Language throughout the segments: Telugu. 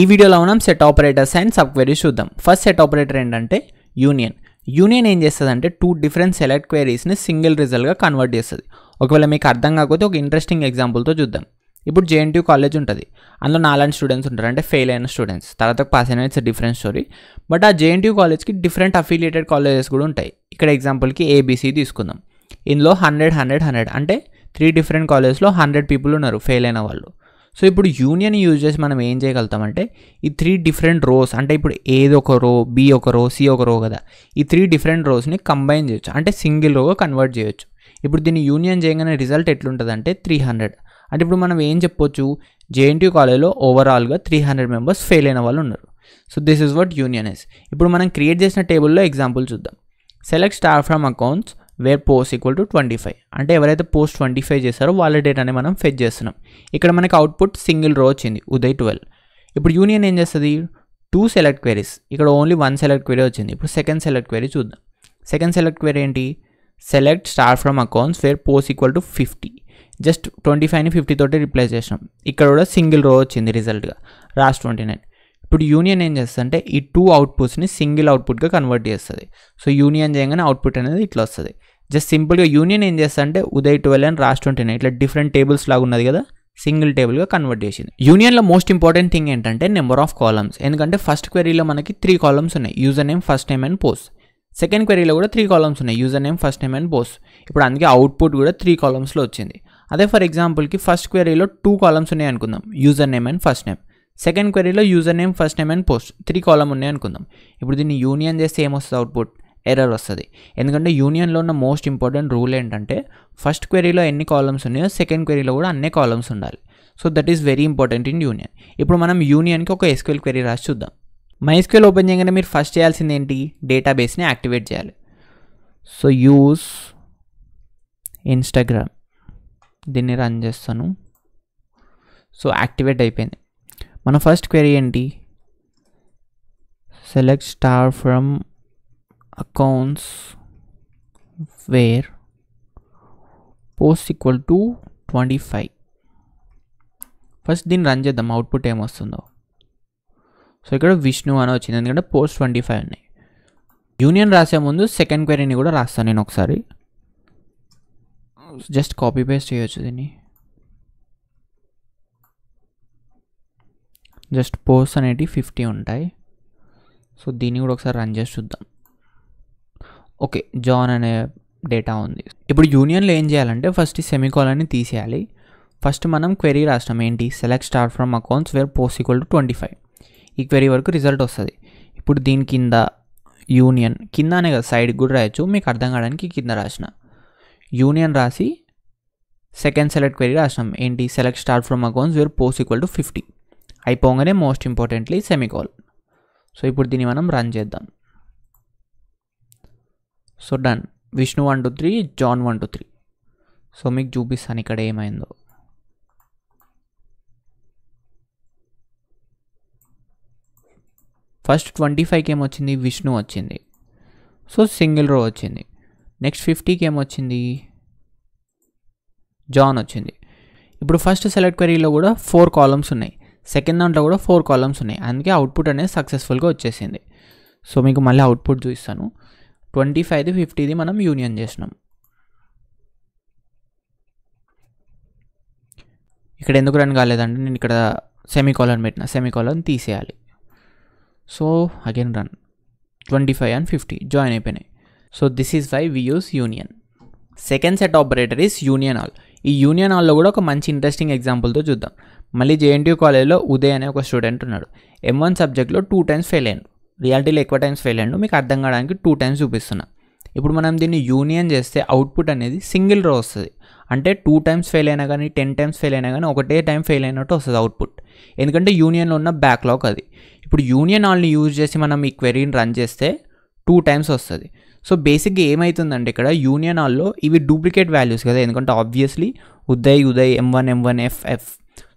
ఈ వీడియోలో మనం set operators and subqueries చూద్దాం ఫస్ట్ సెట్ ఆపరేటర్ ఏంటంటే యూనియన్ యూనియన్ ఏం చేస్తుంది అంటే టూ డిఫరెంట్ సెలెక్ట్ క్వైరీస్ని సింగిల్ రిజల్ట్గా కన్వర్ట్ చేస్తుంది ఒకవేళ మీకు అర్థం కాకపోతే ఒక ఇంట్రెస్టింగ్ ఎగ్జాంపుల్తో చూద్దాం ఇప్పుడు జేఎన్టీయూ కాలేజ్ ఉంటుంది అందులో నాలుగు స్టూడెంట్స్ ఉంటారు అంటే ఫెయిల్ అయిన స్టూడెంట్స్ తర్వాత పాస్ అయిన ఇట్స్ డిఫరెంట్ స్టోరీ బట్ ఆ జేఎన్టీయూ కాలేజ్కి డిఫరెంట్ అఫిలియేటెడ్ కాలేజెస్ కూడా ఉంటాయి ఇక్కడ ఎగ్జాంపుల్కి ఏబీసీ తీసుకుందాం ఇందులో హండ్రెడ్ హండ్రెడ్ హండ్రెడ్ అంటే త్రీ డిఫరెంట్ కాలేజెస్లో హండ్రెడ్ పీపుల్ ఉన్నారు ఫెయిల్ అయిన వాళ్ళు సో ఇప్పుడు యూనియన్ యూజ్ చేసి మనం ఏం చేయగలుగుతామంటే ఈ త్రీ డిఫరెంట్ రోస్ అంటే ఇప్పుడు ఏదో ఒక రో బి ఒక రో సి ఒక రో కదా ఈ త్రీ డిఫరెంట్ రోస్ని కంబైన్ చేయొచ్చు అంటే సింగిల్ రోగా కన్వర్ట్ చేయొచ్చు ఇప్పుడు దీన్ని యూనియన్ చేయగానే రిజల్ట్ ఎట్లుంటుందంటే త్రీ హండ్రెడ్ అంటే ఇప్పుడు మనం ఏం చెప్పొచ్చు జేఎన్టీ కాలేజ్లో ఓవరాల్గా త్రీ హండ్రెడ్ మెంబర్స్ ఫెయిల్ అయిన వాళ్ళు ఉన్నారు so this is what union is ఇప్పుడు మనం క్రియేట్ చేసిన టేబుల్లో ఎగ్జాంపుల్ చూద్దాం select star from accounts where post equal to twenty five అంటే ఎవరైతే పోస్ట్ ట్వంటీ ఫైవ్ చేశారో వాళ్ళ డేటాని మనం ఫెచ్ చేస్తున్నాం ఇక్కడ మనకి అవుట్పుట్ సింగిల్ రో వచ్చింది ఉదయ్ ట్వెల్వ్ ఇప్పుడు యూనియన్ ఏం చేస్తుంది టూ సెలెక్ట్ క్వైరీస్ ఇక్కడ ఓన్లీ వన్ సెలెక్ట్ క్వైరీ వచ్చింది ఇప్పుడు సెకండ్ సెలెక్ట్ క్వైరీ చూద్దాం సెకండ్ సెలెక్ట్ క్వైరీ ఏంటి select star from accounts where post equal to fifty just twenty ఫైవ్ని ఫిఫ్టీ తోటి రిప్లేస్ చేసినాం ఇక్కడ కూడా సింగిల్ రో వచ్చింది రిజల్ట్గా రాస్ ట్వంటీ నైన్ ఇప్పుడు యూనియన్ ఏం చేస్తుంది అంటే ఈ టూ అవుట్పుట్స్ని సింగిల్ అవుట్పుట్గా కన్వర్ట్ చేస్తుంది సో యూనియన్ చేయగానే అవుట్పుట్ అనేది ఇట్లా వస్తుంది జస్ట్ సింపుల్గా యూనియన్ ఏం చేస్తుంది అంటే ఉదయ్ ట్వెల్వ్ అని ట్వంటీ నైన్ ఇట్లా డిఫరెంట్ టేబుల్స్ లాగా ఉన్నది కదా సింగిల్ టేబుల్గా కన్వర్ట్ చేసింది యూనియన్లో మోస్ట్ ఇంపార్టెంట్ థింగ్ ఏంటంటే నెంబర్ ఆఫ్ కాలమ్స్ ఎందుకంటే ఫస్ట్ క్వరీలో మనకి త్రీ కాలమ్స్ ఉన్నాయి user name first name and post second క్వరీలో కూడా త్రీ కాలమ్స్ ఉన్నాయి user name first name and post ఇప్పుడు అందుకే అవుట్పుట్ కూడా త్రీ కాలమ్స్లో వచ్చింది అదే ఫర్ ఎగ్జాంపుల్కి ఫస్ట్ క్వరీలో టూ కాలమ్స్ ఉన్నాయి అనుకుందాం user name and first name second క్వరీలో user name first name and post three column ఉన్నాయి అనుకుందాం ఇప్పుడు దీన్ని యూనియన్ చేస్తే ఏమొస్తుంది అవుట్పుట్ ఎర్రర్ వస్తుంది ఎందుకంటే యూనియన్లో ఉన్న మోస్ట్ ఇంపార్టెంట్ రూల్ ఏంటంటే ఫస్ట్ క్వరీలో ఎన్ని కాలమ్స్ ఉన్నాయో సెకండ్ క్వరీలో కూడా అన్నీ కాలమ్స్ ఉండాలి so that is very important in union ఇప్పుడు మనం యూనియన్కి ఒక ఎస్క్యూఎల్ క్వరీ రాసి చూద్దాం మైస్క్యూఎల్ ఓపెన్ చేయగానే మీరు ఫస్ట్ చేయాల్సింది ఏంటి డేటాబేస్ని యాక్టివేట్ చేయాలి సో యూస్ ఇన్స్టాగ్రామ్ దీన్ని రన్ చేస్తాను సో యాక్టివేట్ అయిపోయింది మన ఫస్ట్ క్వెరీ ఏంటి select star from accounts where post equal to twenty five first దీన్ని రన్ చేద్దాం అవుట్పుట్ ఏమొస్తుందో సో ఇక్కడ విష్ణు అని వచ్చింది ఎందుకంటే పోస్ట్ ట్వంటీ ఫైవ్ ఉన్నాయి యూనియన్ రాసే ముందు సెకండ్ క్వరీని కూడా రాస్తాను నేను ఒకసారి జస్ట్ కాపీ పేస్ట్ చేయొచ్చు దీన్ని జస్ట్ పోస్ట్ అనేటివి ఫిఫ్టీ ఉంటాయి సో దీన్ని కూడా ఒకసారి రన్ చేసి చూద్దాం ఓకే జాన్ అనే డేటా ఉంది ఇప్పుడు యూనియన్లో ఏం చేయాలంటే ఫస్ట్ ఈ సెమికాలని తీసేయాలి ఫస్ట్ మనం క్వెరీ రాసినాం ఏంటి select star from accounts where post equal to twenty five ఈ క్వెరీ వరకు రిజల్ట్ వస్తుంది ఇప్పుడు దీని కింద యూనియన్ కింద అనే కదా సైడ్కి కూడా రాయొచ్చు మీకు అర్థం కావడానికి కింద రాసిన యూనియన్ రాసి సెకండ్ సెలెక్ట్ క్వెరీ రాసినాం ఏంటి select start from accounts where post equal to fifty అయిపోగానే మోస్ట్ ఇంపార్టెంట్లీ సెమికోల్ సో ఇప్పుడు దీన్ని మనం రన్ చేద్దాం so done Vishnu one two three John one two three so మీకు చూపిస్తాను ఇక్కడ ఏమైందో ఫస్ట్ ట్వంటీ ఫైవ్కి ఏమొచ్చింది విష్ణు వచ్చింది సో సింగిల్ రో వచ్చింది నెక్స్ట్ ఫిఫ్టీకి ఏమొచ్చింది జాన్ వచ్చింది ఇప్పుడు ఫస్ట్ సెలెక్ట్ క్వరీలో కూడా ఫోర్ కాలమ్స్ ఉన్నాయి సెకండ్ దాంట్లో కూడా ఫోర్ కాలమ్స్ ఉన్నాయి అందుకే అవుట్పుట్ అనేది సక్సెస్ఫుల్గా వచ్చేసింది సో మీకు మళ్ళీ అవుట్పుట్ చూపిస్తాను ట్వంటీ ఫైవ్ది ఫిఫ్టీది మనం యూనియన్ చేసినాం ఇక్కడ ఎందుకు రన్ కాలేదంటే నేను ఇక్కడ సెమీ కాలన్ పెట్టిన సెమీకాలన్ తీసేయాలి so again run twenty five and fifty join అయిపోయినాయి so this is why we use union second set operator is union all ఈ యూనియన్ ఆల్లో కూడా ఒక మంచి ఇంట్రెస్టింగ్ ఎగ్జాంపుల్తో చూద్దాం మళ్ళీ జేఎన్టీయూ కాలేజ్లో ఉదయ్ అనే ఒక స్టూడెంట్ ఉన్నాడు ఎం వన్ సబ్జెక్ట్లో టూ టైమ్స్ ఫెయిల్ అయ్యాడు రియాలిటీలో ఎక్కువ టైమ్స్ ఫెయిల్ అయ్యాడు మీకు అర్థం కావడానికి టూ టైమ్స్ చూపిస్తున్నా ఇప్పుడు మనం దీన్ని యూనియన్ చేస్తే అవుట్పుట్ అనేది సింగిల్ రో వస్తుంది అంటే టూ టైమ్స్ ఫెయిల్ అయినా కానీ టెన్ టైమ్స్ ఫెయిల్ అయినా కానీ ఒకటే టైం ఫెయిల్ అయినట్టు వస్తుంది అవుట్పుట్ ఎందుకంటే యూనియన్లో ఉన్న బ్యాక్లాగ్ అది ఇప్పుడు యూనియన్ ఆల్ని యూజ్ చేసి మనం ఈ క్వెరీని రన్ చేస్తే టూ టైమ్స్ వస్తుంది సో బేసిక్గా ఏమవుతుందంటే ఇక్కడ యూనియన్ ఆల్లో ఇవి డూప్లికేట్ వాల్యూస్ కదా ఎందుకంటే obviously Uday Uday M one M one F F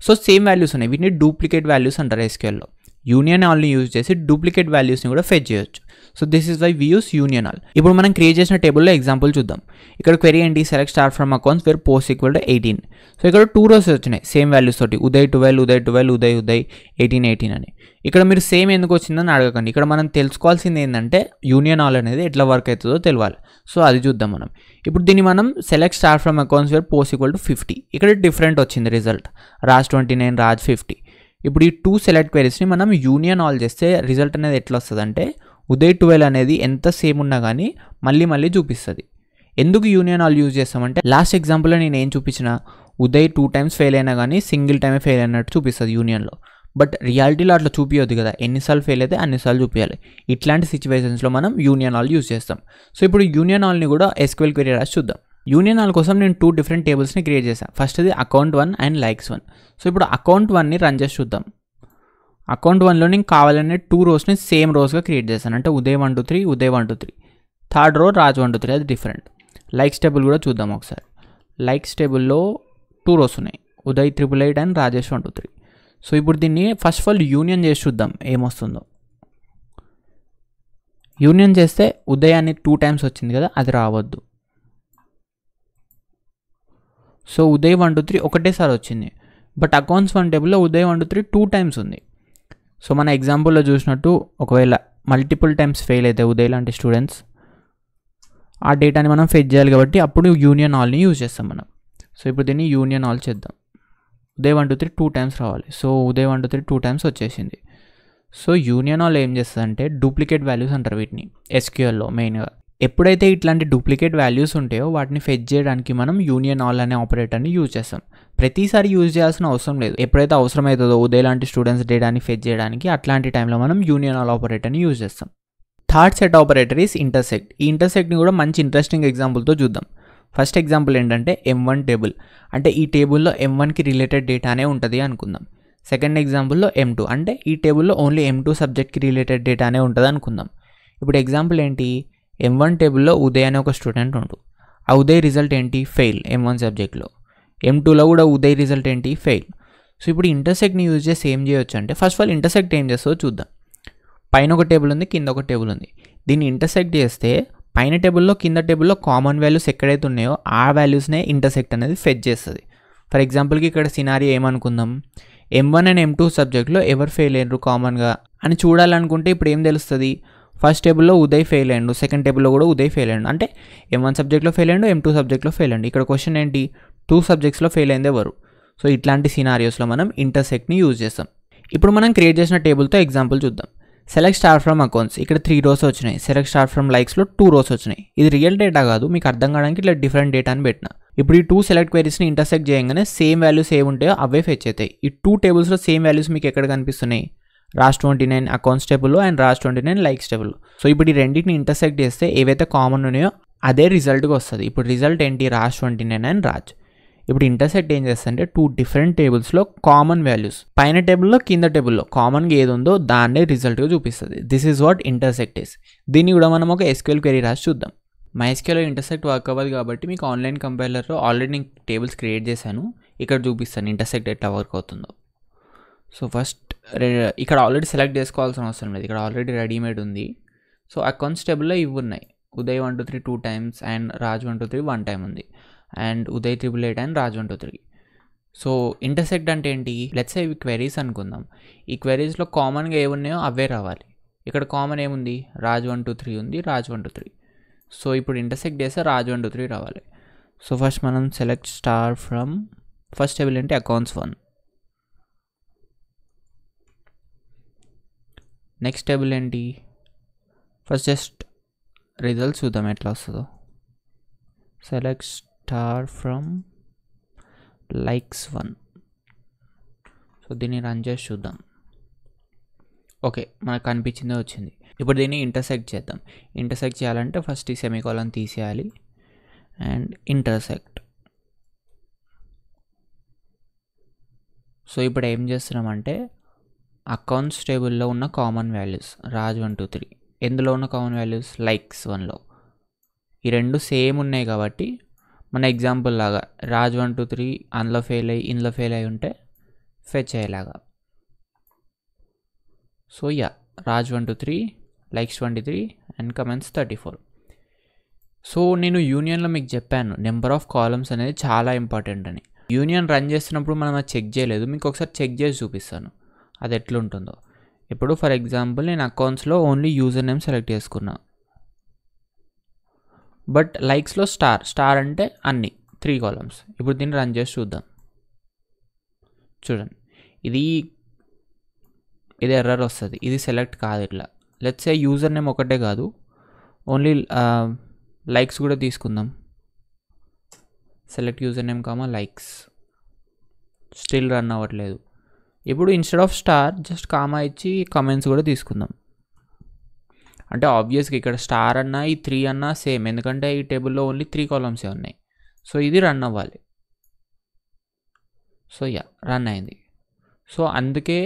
so same values ఉన్నాయి వీటిని డూప్లికేట్ వాల్యూస్ అంటారు ఎస్క్యూఎల్లో యూనియన్ ఆల్ని యూజ్ చేసి డూప్లికేట్ వాల్యూస్ని కూడా ఫెచ్ చేయొచ్చు so this is why we use union all ఇప్పుడు మనం క్రియేట్ చేసిన టేబుల్లో ఎగ్జాంపుల్ చూద్దాం ఇక్కడ క్వెరీ ఏంటి select star from accounts where post equal to eighteen so ఇక్కడ టూ రోస్ వచ్చినాయి సేమ్ వాల్యూస్ తోటి Uday twelve Uday twelve Uday Uday eighteen eighteen అని ఇక్కడ మీరు సేమ్ ఎందుకు వచ్చిందని అడగకండి ఇక్కడ మనం తెలుసుకోవాల్సింది ఏంటంటే యూనియన్ ఆల్ అనేది ఎట్లా వర్క్ అవుతుందో తెలియాలి సో అది చూద్దాం మనం ఇప్పుడు దీన్ని మనం select star from accounts where pose equal to fifty ఇక్కడ డిఫరెంట్ వచ్చింది result Raj twenty nine Raj fifty ఇప్పుడు ఈ టూ సెలెక్ట్ క్వైరీస్ని మనం యూనియన్ ఆల్ చేస్తే రిజల్ట్ అనేది ఎట్లా వస్తుంది అంటే ఉదయ్ ట్వెల్వ్ అనేది ఎంత సేమ్ ఉన్నా కానీ మళ్ళీ మళ్ళీ చూపిస్తుంది ఎందుకు యూనియన్ ఆల్ యూజ్ చేస్తామంటే లాస్ట్ ఎగ్జాంపుల్లో నేను ఏం చూపించిన ఉదయ్ టూ టైమ్స్ ఫెయిల్ అయినా కానీ సింగిల్ టైమే ఫెయిల్ అయినట్టు చూపిస్తుంది యూనియన్లో బట్ రియాలిటీలో అట్లా చూపించదు కదా ఎన్నిసార్లు ఫెయిల్ అయితే అన్నిసార్లు చూపించాలి ఇట్లాంటి సిచ్యువేషన్స్లో మనం యూనియన్ ఆల్ యూజ్ చేస్తాం సో ఇప్పుడు యూనియన్ ఆల్ని కూడా ఎస్క్వెల్ క్వరీ రాసి చూద్దాం యూనియన్ ఆల్ కోసం నేను టూ డిఫరెంట్ టేబుల్స్ని క్రియేట్ చేశాను ఫస్ట్ అది account one and likes one so ఇప్పుడు అకౌంట్ వన్ని రన్ చేసి చూద్దాం అకౌంట్ వన్లో నేను కావాలనే టూ రోస్ని సేమ్ రోస్గా క్రియేట్ చేశాను అంటే Uday one two three Uday one two three third row Raj one two three అది డిఫరెంట్ లైక్స్ టేబుల్ కూడా చూద్దాం ఒకసారి లైక్స్ టేబుల్లో టూ రోస్ ఉన్నాయి Uday triple eight and Rajesh one two three so ఇప్పుడు దీన్ని ఫస్ట్ ఆఫ్ ఆల్ యూనియన్ చేసి చూద్దాం ఏమొస్తుందో యూనియన్ చేస్తే ఉదయాన్ని టూ టైమ్స్ వచ్చింది కదా అది రావద్దు so Uday one two three ఒకటేసారి వచ్చింది బట్ అకౌంట్స్ వన్ టేబుల్లో Uday one two three two times ఉంది సో మన ఎగ్జాంపుల్లో చూసినట్టు ఒకవేళ మల్టిపుల్ టైమ్స్ ఫెయిల్ అయితే ఉదయ్ లాంటి స్టూడెంట్స్ ఆ డేటాని మనం ఫెచ్ చేయాలి కాబట్టి అప్పుడు యూనియన్ ఆల్ని యూజ్ చేస్తాం మనం సో ఇప్పుడు దీన్ని యూనియన్ ఆల్ చేద్దాం Uday one two three two times రావాలి so Uday one two three two times వచ్చేసింది సో యూనియన్ ఆల్ ఏం చేస్తుందంటే డూప్లికేట్ వాల్యూస్ అంటారు వీటిని ఎస్క్యూఎల్లో మెయిన్గా ఎప్పుడైతే ఇట్లాంటి డూప్లికేట్ వాల్యూస్ ఉంటాయో వాటిని ఫెచ్ చేయడానికి మనం యూనియన్ ఆల్ అనే ఆపరేటర్ని యూజ్ చేస్తాం ప్రతిసారి యూజ్ చేయాల్సిన అవసరం లేదు ఎప్పుడైతే అవసరమవుతుందో ఉదయ్ లాంటి స్టూడెంట్స్ డేటాని ఫెచ్ చేయడానికి అట్లాంటి టైంలో మనం యూనియన్ ఆల్ ఆపరేటర్ని యూజ్ చేస్తాం third set operator is intersect ఈ ఇంటర్సెక్ట్ని కూడా మంచి ఇంట్రెస్టింగ్ ఎగ్జాంపుల్తో చూద్దాం ఫస్ట్ ఎగ్జాంపుల్ ఏంటంటే ఎం వన్ టేబుల్ అంటే ఈ టేబుల్లో ఎం వన్కి రిలేటెడ్ డేటానే ఉంటుంది అనుకుందాం సెకండ్ ఎగ్జాంపుల్లో ఎం టూ అంటే ఈ టేబుల్లో ఓన్లీ ఎం టూ సబ్జెక్ట్కి రిలేటెడ్ డేటానే ఉంటుంది అనుకుందాం ఇప్పుడు ఎగ్జాంపుల్ ఏంటి ఎం వన్ టేబుల్లో ఉదయ్ అనే ఒక స్టూడెంట్ ఉండు ఆ ఉదయ్ రిజల్ట్ ఏంటి ఫెయిల్ ఎం వన్ సబ్జెక్ట్లో ఎం టూలో కూడా ఉదయ్ రిజల్ట్ ఏంటి ఫెయిల్ సో ఇప్పుడు ఇంటర్సెక్ట్ని యూజ్ చేసి ఏం చేయొచ్చు అంటే ఫస్ట్ ఆఫ్ ఆల్ ఇంటర్సెక్ట్ ఏం చేస్తుందో చూద్దాం పైన ఒక టేబుల్ ఉంది కింద ఒక టేబుల్ ఉంది దీన్ని ఇంటర్సెక్ట్ చేస్తే పైన టేబుల్లో కింద టేబుల్లో కామన్ వాల్యూస్ ఎక్కడైతే ఉన్నాయో ఆ వాల్యూస్నే ఇంటర్సెక్ట్ అనేది ఫెచ్ చేస్తుంది ఫర్ ఎగ్జాంపుల్కి ఇక్కడ సినారీ ఏమనుకుందాం M one and M two సబ్జెక్ట్లో ఎవరు ఫెయిల్ అయ్యారు కామన్గా అని చూడాలనుకుంటే ఇప్పుడు ఏం తెలుస్తుంది ఫస్ట్ టేబుల్లో ఉదయ్ ఫెయిల్ అయ్యండు సెకండ్ టేబుల్లో కూడా ఉదయ్ ఫెయిల్ అయ్యండు అంటే ఎం వన్ సబ్జెక్ట్లో ఫెయిల్ అయ్యండు ఎం టూ సబ్జెక్ట్లో ఫెయిల్ అయ్యండు ఇక్కడ క్వశ్చన్ ఏంటి టూ సబ్జెక్ట్స్లో ఫెయిల్ అయింది ఎవరు సో ఇట్లాంటి సినారియోస్లో మనం ఇంటర్సెక్ట్ని యూజ్ చేస్తాం ఇప్పుడు మనం క్రియేట్ చేసిన టేబుల్తో ఎగ్జాంపుల్ చూద్దాం సెలెక్ట్ స్టార్ ఫ్రమ్ అకౌంట్స్ ఇక్కడ త్రీ రోస్ వచ్చినాయి సెలెక్ట్ స్టార్ ఫ్రమ్ లైక్స్లో టూ రోస్ వచ్చినాయి ఇది రియల్ డేటా కాదు మీకు అర్థం కావడానికి ఇట్లా డిఫరెంట్ డేటా అని పెట్టిన ఇప్పుడు ఈ టూ సెలెక్ట్ క్వైరీస్ని ఇంటర్సెక్ట్ చేయగానే సేమ్ వాల్యూస్ ఏ ఉంటాయో అవే ఫెచ్ అవుతాయి ఈ టూ టేబుల్స్లో సేమ్ వాల్యూస్ మీకు ఎక్కడ కనిపిస్తున్నాయి రాష్ ట్వంటీ నైన్ అకౌంట్స్ టేబుల్లో and Raj twenty nine likes table so ఇప్పుడు ఈ రెండింటిని ఇంటర్సెక్ట్ చేస్తే ఏవైతే కామన్ ఉన్నాయో అదే రిజల్ట్గా వస్తుంది ఇప్పుడు రిజల్ట్ ఏంటి Raj twenty nine and Raj ఇప్పుడు ఇంటర్సెట్ ఏం అంటే టూ డిఫరెంట్ టేబుల్స్లో కామన్ వాల్యూస్ పైన టేబుల్లో కింద టేబుల్లో కామన్గా ఏది ఉందో దాన్నే రిజల్ట్గా చూపిస్తుంది this is what intersect is దీన్ని కూడా మనం ఒక ఎస్క్యూఎల్ క్వెరీ రాసి చూద్దాం మైస్క్యూలో ఇంటర్సెక్ట్ వర్క్ అవ్వదు కాబట్టి మీకు ఆన్లైన్ కంపైలర్లో ఆల్రెడీ టేబుల్స్ క్రియేట్ చేశాను ఇక్కడ చూపిస్తాను ఇంటర్సెక్ట్ ఎట్లా వర్క్ అవుతుందో సో ఫస్ట్ ఇక్కడ ఆల్రెడీ సెలెక్ట్ చేసుకోవాల్సిన అవసరం లేదు ఇక్కడ ఆల్రెడీ రెడీమేడ్ ఉంది సో అకౌంట్స్ టేబుల్లో ఇవి ఉన్నాయి Uday one two three two times and Raj one two three one time ఉంది and Uday triple eight and Raj one two three so intersect అంటే ఏంటి లెట్స్ ఇవి క్వెరీస్ అనుకుందాం ఈ క్వెరీస్లో కామన్గా ఏమున్నాయో అవే రావాలి ఇక్కడ కామన్ ఏముంది రాజ్ వన్ టూ త్రీ ఉంది Raj one two three so ఇప్పుడు ఇంటర్సెక్ట్ చేస్తే రాజ్ వన్ టూ త్రీ రావాలి సో ఫస్ట్ మనం select star from first table ఏంటి అకౌంట్స్ వన్ నెక్స్ట్ టేబుల్ ఏంటి ఫస్ట్ జస్ట్ రిజల్ట్స్ చూద్దాం ఎట్లా వస్తుందో select star from likes one so దీన్ని రన్ చేసి చూద్దాం ఓకే మనకు అనిపించిందే వచ్చింది ఇప్పుడు దీన్ని ఇంటర్సెక్ట్ చేద్దాం ఇంటర్సెక్ట్ చేయాలంటే ఫస్ట్ ఈ సెమీకాలం తీసేయాలి అండ్ ఇంటర్సెక్ట్ సో ఇప్పుడు ఏం చేస్తున్నామంటే అకౌంట్స్ టేబుల్లో ఉన్న common values Raj one two three ఎందులో ఉన్న కామన్ వాల్యూస్ లైక్స్ వన్లో ఈ రెండు సేమ్ ఉన్నాయి కాబట్టి మన ఎగ్జాంపుల్ లాగా రాజ్ వన్ టూ త్రీ అందులో ఫెయిల్ అయ్యి ఇందులో ఫెయిల్ అయ్యి ఉంటే ఫెచ్ అయ్యేలాగా so yeah Raj one two three likes twenty three and comments thirty four so నేను యూనియన్లో మీకు చెప్పాను నెంబర్ ఆఫ్ కాలమ్స్ అనేది చాలా ఇంపార్టెంట్ అని యూనియన్ రన్ చేస్తున్నప్పుడు మనం అది చెక్ చేయలేదు మీకు ఒకసారి చెక్ చేసి చూపిస్తాను అది ఎట్లుంటుందో ఇప్పుడు ఫర్ ఎగ్జాంపుల్ నేను అకౌంట్స్లో ఓన్లీ యూజర్ నేమ్ సెలెక్ట్ చేసుకున్నాను బట్ లైక్స్లో స్టార్ స్టార్ అంటే అన్ని త్రీ కాలమ్స్ ఇప్పుడు దీన్ని రన్ చేసి చూద్దాం చూడండి ఇది ఇది ఎర్రర్ వస్తుంది ఇది సెలెక్ట్ కాదు ఇట్లా లెట్స్ ఏ యూజర్ నేమ్ ఒకటే కాదు ఓన్లీ లైక్స్ కూడా తీసుకుందాం select user name comma likes still run అవ్వట్లేదు ఇప్పుడు instead of star just comma ఇచ్చి కమెంట్స్ కూడా తీసుకుందాం అంటే ఆబ్వియస్గా ఇక్కడ స్టార్ అన్నా ఈ త్రీ అన్నా సేమ్ ఎందుకంటే ఈ టేబుల్లో ఓన్లీ త్రీ కాలమ్సే ఉన్నాయి సో ఇది రన్ అవ్వాలి సో యా రన్ అయింది సో అందుకే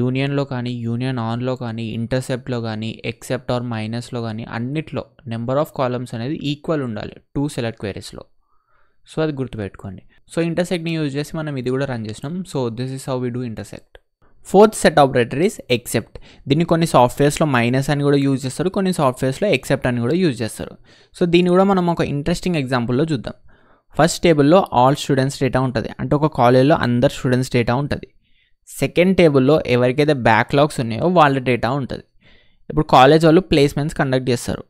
యూనియన్లో కానీ యూనియన్ ఆన్లో కానీ ఇంటర్సెప్ట్లో కానీ ఎక్సెప్ట్ ఆర్ మైనస్లో కానీ అన్నిట్లో నెంబర్ ఆఫ్ కాలమ్స్ అనేది ఈక్వల్ ఉండాలి టూ సెలెక్ట్ క్వైరీస్లో సో అది గుర్తుపెట్టుకోండి సో ఇంటర్సెక్ట్ని యూజ్ చేసి మనం ఇది కూడా రన్ చేసినాం so this is how we do intersect fourth set operator is except దీన్ని కొన్ని సాఫ్ట్వేర్స్లో మైనస్ అని కూడా యూజ్ చేస్తారు కొన్ని సాఫ్ట్వేర్స్లో ఎక్సెప్ట్ అని కూడా యూజ్ చేస్తారు సో దీన్ని కూడా మనం ఒక ఇంట్రెస్టింగ్ ఎగ్జాంపుల్లో చూద్దాం ఫస్ట్ టేబుల్లో ఆల్ స్టూడెంట్స్ డేటా ఉంటుంది అంటే ఒక కాలేజ్లో అందరు స్టూడెంట్స్ డేటా ఉంటుంది సెకండ్ టేబుల్లో ఎవరికైతే బ్యాక్లాగ్స్ ఉన్నాయో వాళ్ళ డేటా ఉంటుంది ఇప్పుడు కాలేజ్ వాళ్ళు ప్లేస్మెంట్స్ కండక్ట్ చేస్తారు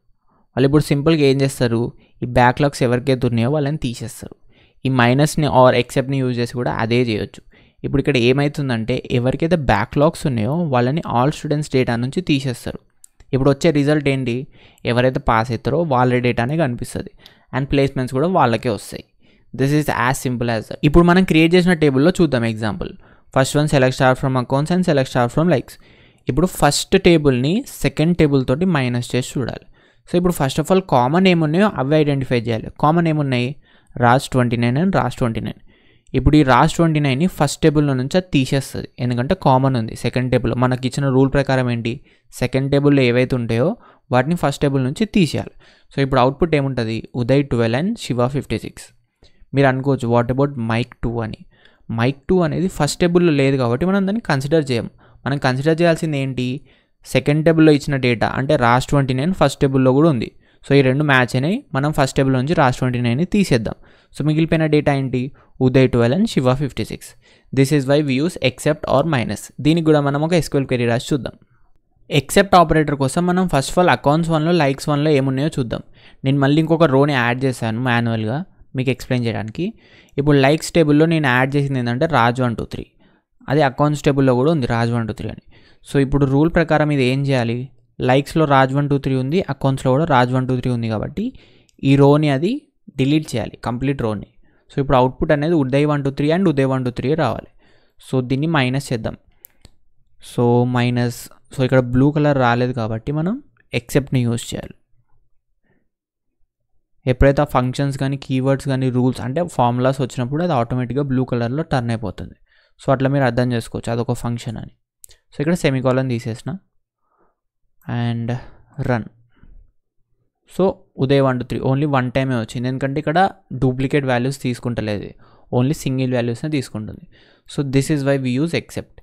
వాళ్ళు ఇప్పుడు సింపుల్గా ఏం చేస్తారు ఈ బ్యాక్లాగ్స్ ఎవరికైతే ఉన్నాయో వాళ్ళని తీసేస్తారు ఈ మైనస్ని ఆర్ ఎక్సెప్ట్ని యూజ్ చేసి కూడా అదే చేయొచ్చు ఇప్పుడు ఇక్కడ ఏమవుతుందంటే ఎవరికైతే బ్యాక్లాగ్స్ ఉన్నాయో వాళ్ళని ఆల్ స్టూడెంట్స్ డేటా నుంచి తీసేస్తారు ఇప్పుడు వచ్చే రిజల్ట్ ఏంటి ఎవరైతే పాస్ అవుతారో వాళ్ళ డేటానే కనిపిస్తుంది అండ్ ప్లేస్మెంట్స్ కూడా వాళ్ళకే వస్తాయి this is as simple as ఇప్పుడు మనం క్రియేట్ చేసిన టేబుల్లో చూద్దాం example first one select star from accounts and select star from likes ఇప్పుడు ఫస్ట్ టేబుల్ని సెకండ్ టేబుల్ తోటి మైనస్ చేసి చూడాలి సో ఇప్పుడు ఫస్ట్ ఆఫ్ ఆల్ కామన్ ఏమున్నాయో అవి ఐడెంటిఫై చేయాలి కామన్ ఏమున్నాయి Raj twenty nine and Raj twenty nine ఇప్పుడు ఈ రాష్ ట్వంటీ నైన్ని ఫస్ట్ టేబుల్లో నుంచి అది తీసేస్తుంది ఎందుకంటే కామన్ ఉంది సెకండ్ టేబుల్ మనకి ఇచ్చిన రూల్ ప్రకారం ఏంటి సెకండ్ టేబుల్లో ఏవైతే ఉంటాయో వాటిని ఫస్ట్ టేబుల్ నుంచి తీసేయాలి సో ఇప్పుడు అవుట్పుట్ ఏముంటుంది Uday twelve and Shiva fifty six మీరు అనుకోవచ్చు వాట్ అబౌట్ మైక్ టూ అని మైక్ టూ అనేది ఫస్ట్ టేబుల్లో లేదు కాబట్టి మనం దాన్ని కన్సిడర్ చేయం మనం కన్సిడర్ చేయాల్సింది ఏంటి సెకండ్ టేబుల్లో ఇచ్చిన డేటా అంటే రాష్ ట్వంటీ నైన్ ఫస్ట్ టేబుల్లో కూడా ఉంది సో ఈ రెండు మ్యాచ్ అయినాయి మనం ఫస్ట్ టేబుల్ నుంచి రాష్ ట్వంటీ నైన్ని తీసేద్దాం సో మిగిలిపోయిన డేటా ఏంటి Uday twelve and Shiva fifty six this is why we use except or minus దీనికి కూడా మనం ఒక ఎస్క్వెల్ క్వరీ రాసి చూద్దాం ఎక్సెప్ట్ ఆపరేటర్ కోసం మనం ఫస్ట్ ఆఫ్ ఆల్ అకౌంట్స్ వన్లో లైక్స్ వన్లో ఏమున్నాయో చూద్దాం నేను మళ్ళీ ఇంకొక రోని యాడ్ చేశాను మాన్యువల్గా మీకు ఎక్స్ప్లెయిన్ చేయడానికి ఇప్పుడు లైక్స్ టేబుల్లో నేను యాడ్ చేసింది ఏంటంటే రాజు వన్ టూ త్రీ అది అకౌంట్స్ టేబుల్లో కూడా ఉంది రాజు వన్ టూ త్రీ అని సో ఇప్పుడు రూల్ ప్రకారం ఇది ఏం చేయాలి లైక్స్లో రాజ్ వన్ టూ త్రీ ఉంది అకౌంట్స్లో కూడా రాజ్ వన్ టూ త్రీ ఉంది కాబట్టి ఈ రోని అది డిలీట్ చేయాలి కంప్లీట్ రోని సో ఇప్పుడు అవుట్పుట్ అనేది Uday one two three and Uday one two three రావాలి సో దీన్ని మైనస్ చేద్దాం సో మైనస్ సో ఇక్కడ బ్లూ కలర్ రాలేదు కాబట్టి మనం ఎక్సెప్ట్ని యూజ్ చేయాలి ఎప్పుడైతే ఆ ఫంక్షన్స్ కానీ కీవర్డ్స్ కానీ రూల్స్ అంటే ఫార్ములాస్ వచ్చినప్పుడు అది ఆటోమేటిక్గా బ్లూ కలర్లో టర్న్ అయిపోతుంది సో అట్లా మీరు అర్థం చేసుకోవచ్చు అదొక ఫంక్షన్ అని సో ఇక్కడ సెమీకాలన్ తీసేసిన and run so Uday one two three only one టైమే వచ్చింది ఎందుకంటే ఇక్కడ డూప్లికేట్ వాల్యూస్ తీసుకుంటలేదు ఓన్లీ సింగిల్ వాల్యూస్నే తీసుకుంటుంది so this is why we use except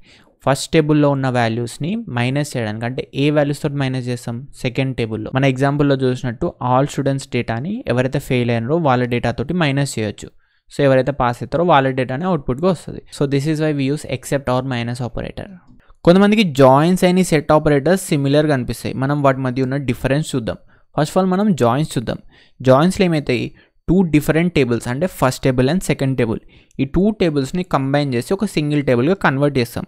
first టేబుల్లో ఉన్న వాల్యూస్ని మైనస్ చేయడానికి అంటే ఏ తోటి మైనస్ చేస్తాం సెకండ్ టేబుల్లో మన ఎగ్జాంపుల్లో చూసినట్టు ఆల్ స్టూడెంట్స్ డేటాని ఎవరైతే ఫెయిల్ అయినారో వాళ్ళ డేటా తోటి మైనస్ చేయొచ్చు సో ఎవరైతే పాస్ అవుతారో వాళ్ళ డేటానే అవుట్పుట్గా వస్తుంది so this is why we use except or minus operator కొంతమందికి జాయిన్స్ అయిన సెట్ ఆపరేటర్స్ సిమిలర్ కనిపిస్తాయి మనం వాటి మధ్య ఉన్న డిఫరెన్స్ చూద్దాం ఫస్ట్ ఆఫ్ ఆల్ మనం జాయిన్స్ చూద్దాం జాయిన్స్లో ఏమవుతాయి టూ డిఫరెంట్ టేబుల్స్ అంటే first table and second table ఈ టూ టేబుల్స్ని కంబైన్ చేసి ఒక సింగిల్ టేబుల్గా కన్వర్ట్ చేస్తాం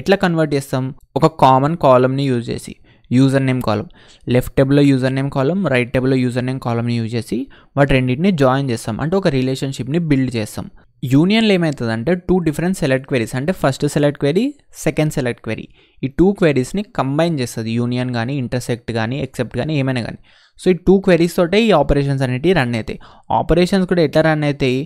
ఎట్లా కన్వర్ట్ చేస్తాం ఒక కామన్ కాలమ్ని యూజ్ చేసి యూజర్ నేమ్ కాలం లెఫ్ట్ టేబుల్లో యూజర్ నేమ్ కాలం రైట్ టేబుల్లో యూజర్ నేమ్ కాలంని యూజ్ చేసి వాటి రెండింటిని జాయిన్ చేస్తాం అంటే ఒక రిలేషన్షిప్ని బిల్డ్ చేస్తాం యూనియన్లో ఏమవుతుందంటే టూ డిఫరెంట్ సెలెక్ట్ క్వెరీస్ అంటే first select query second select query ఈ టూ క్వెరీస్ని కంబైన్ చేస్తుంది యూనియన్ కానీ ఇంటర్సెక్ట్ కానీ ఎక్సెప్ట్ కానీ ఏమైనా కానీ సో ఈ టూ క్వెరీస్ తోటే ఈ ఆపరేషన్స్ అనేటివి రన్ అవుతాయి ఆపరేషన్స్ కూడా ఎట్లా రన్ అవుతాయి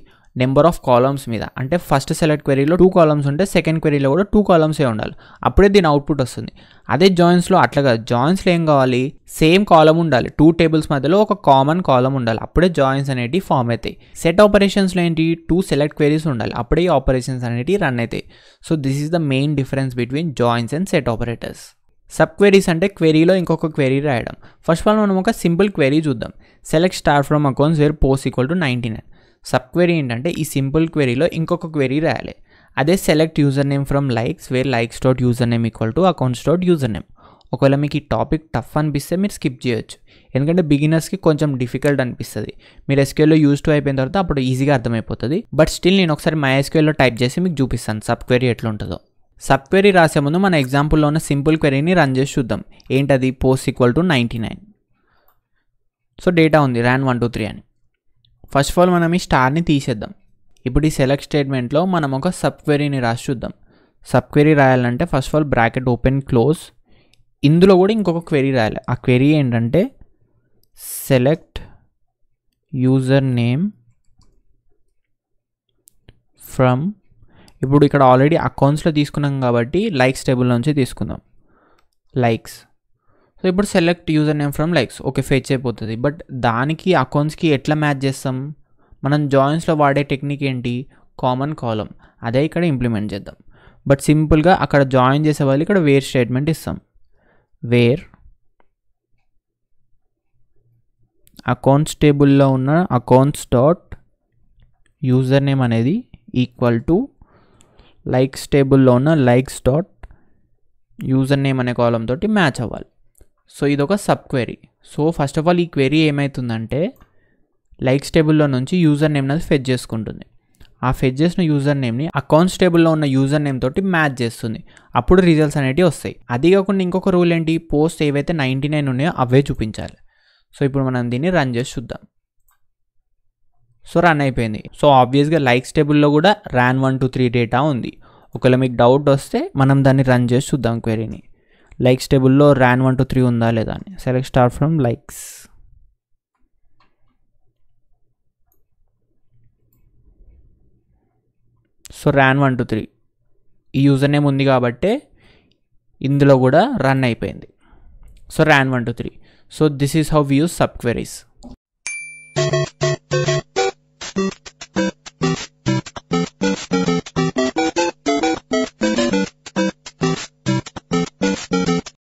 నెంబర్ ఆఫ్ కాలమ్స్ మీద అంటే ఫస్ట్ సెలెక్ట్ క్వెరీలో టూ కాలమ్స్ ఉంటే సెకండ్ క్వెరీలో కూడా టూ కాలమ్సే ఉండాలి అప్పుడే దీని అవుట్పుట్ వస్తుంది అదే జాయిన్స్లో అట్లా కాదు జాయిన్స్లో ఏం కావాలి సేమ్ కాలం ఉండాలి టూ టేబుల్స్ మధ్యలో ఒక కామన్ కాలం ఉండాలి అప్పుడే జాయిన్స్ అనేటివి ఫామ్ అవుతాయి సెట్ ఆపరేషన్స్లో ఏంటి టూ సెలెక్ట్ క్వెరీస్ ఉండాలి అప్పుడే ఈ ఆపరేషన్స్ అనేటివి రన్ అవుతాయి so this is the main difference between joins and set operators sub queries అంటే క్వెరీలో ఇంకొక క్వెరీ రాయడం ఫస్ట్ ఆఫ్ ఆల్ మనం ఒక సింపుల్ క్వెరీ చూద్దాం select star from accounts where pose equal to ninety nine sub query ఏంటంటే ఈ సింపుల్ క్వెరీలో ఇంకొక క్వెరీ రాయాలి అదే select user name from likes where likes dot user name equal to accounts dot user name ఒకవేళ మీకు ఈ టాపిక్ టఫ్ అనిపిస్తే మీరు స్కిప్ చేయొచ్చు ఎందుకంటే బిగినర్స్కి కొంచెం డిఫికల్ట్ అనిపిస్తుంది మీరు ఎస్క్యూఎల్లో యూజ్ టు అయిపోయిన తర్వాత అప్పుడు ఈజీగా అర్థమైపోతుంది బట్ స్టిల్ నేను ఒకసారి మై ఎస్క్యూఎల్లో టైప్ చేసి మీకు చూపిస్తాను సబ్ క్వెరీ ఎట్లా ఉంటుందో సబ్ క్వెరీ రాసే ముందు మన ఎగ్జాంపుల్లో ఉన్న సింపుల్ క్వెరీని రన్ చేసి చూద్దాం ఏంటది post equal to ninety nine so data ఉంది ర్యాన్ వన్ టూ త్రీ అని ఫస్ట్ ఆఫ్ ఆల్ మనం ఈ స్టార్ని తీసేద్దాం ఇప్పుడు ఈ సెలెక్ట్ స్టేట్మెంట్లో మనం ఒక సబ్ క్వెరీని రాసి చూద్దాం సబ్ క్వెరీ రాయాలంటే first of all bracket open close ఇందులో కూడా ఇంకొక క్వెరీ రాయాలి ఆ క్వెరీ ఏంటంటే సెలెక్ట్ యూజర్ నేమ్ ఫ్రమ్ ఇప్పుడు ఇక్కడ ఆల్రెడీ అకౌంట్స్లో తీసుకున్నాం కాబట్టి లైక్స్ టేబుల్ నుంచి తీసుకుందాం లైక్స్ సో ఇప్పుడు select user name from likes okay fetch అయిపోతుంది బట్ దానికి అకౌంట్స్కి ఎట్లా మ్యాచ్ చేస్తాం మనం జాయిన్స్లో వాడే టెక్నిక్ ఏంటి కామన్ కాలం అదే ఇక్కడ ఇంప్లిమెంట్ చేద్దాం బట్ సింపుల్గా అక్కడ జాయిన్ చేసే వాళ్ళు ఇక్కడ వేర్ స్టేట్మెంట్ ఇస్తాం వేర్ అకౌంట్స్ టేబుల్లో ఉన్న అకౌంట్స్ డాట్ యూజర్ నేమ్ అనేది ఈక్వల్ టు లైక్స్ టేబుల్లో ఉన్న లైక్స్ డాట్ యూజర్ నేమ్ అనే కాలం తోటి మ్యాచ్ అవ్వాలి సో ఇది ఒక sub query so first of all ఈ క్వెరీ ఏమవుతుందంటే లైక్స్ టేబుల్లో నుంచి యూజర్ నేమ్ అనేది ఫెచ్ చేసుకుంటుంది ఆ ఫెచ్ చేసిన యూజర్ నేమ్ని అకౌంట్స్ టేబుల్లో ఉన్న యూజర్ నేమ్ తోటి మ్యాచ్ చేస్తుంది అప్పుడు రిజల్ట్స్ అనేవి వస్తాయి అది కాకుండా ఇంకొక రూల్ ఏంటి పోస్ట్ ఏవైతే నైంటీ నైన్ ఉన్నాయో అవే చూపించాలి సో ఇప్పుడు మనం దీన్ని రన్ చేసి చూద్దాం సో రన్ అయిపోయింది సో ఆబ్వియస్గా లైక్స్ టేబుల్లో కూడా Ryan one two three data ఉంది ఒకవేళ మీకు డౌట్ వస్తే మనం దాన్ని రన్ చేసి చూద్దాం క్వెరీని లైక్స్ టేబుల్లో ర్యాన్ వన్ టూ త్రీ ఉందా లేదా అని select star from likes so Ryan one two three ఈ యూజర్ నేమ్ ఉంది కాబట్టే ఇందులో కూడా రన్ అయిపోయింది so Ryan one two three so this is how we use sub queries